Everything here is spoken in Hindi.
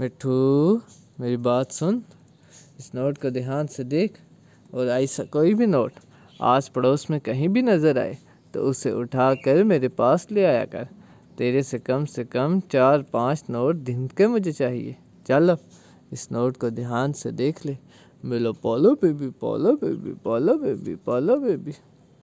मिठू मेरी बात सुन इस नोट को ध्यान से देख और ऐसा कोई भी नोट आस पड़ोस में कहीं भी नज़र आए तो उसे उठा कर मेरे पास ले आया कर तेरे से कम से कम चार पाँच नोट दिन के मुझे चाहिए चल अब इस नोट को ध्यान से देख ले मिलो polo baby polo baby polo baby polo baby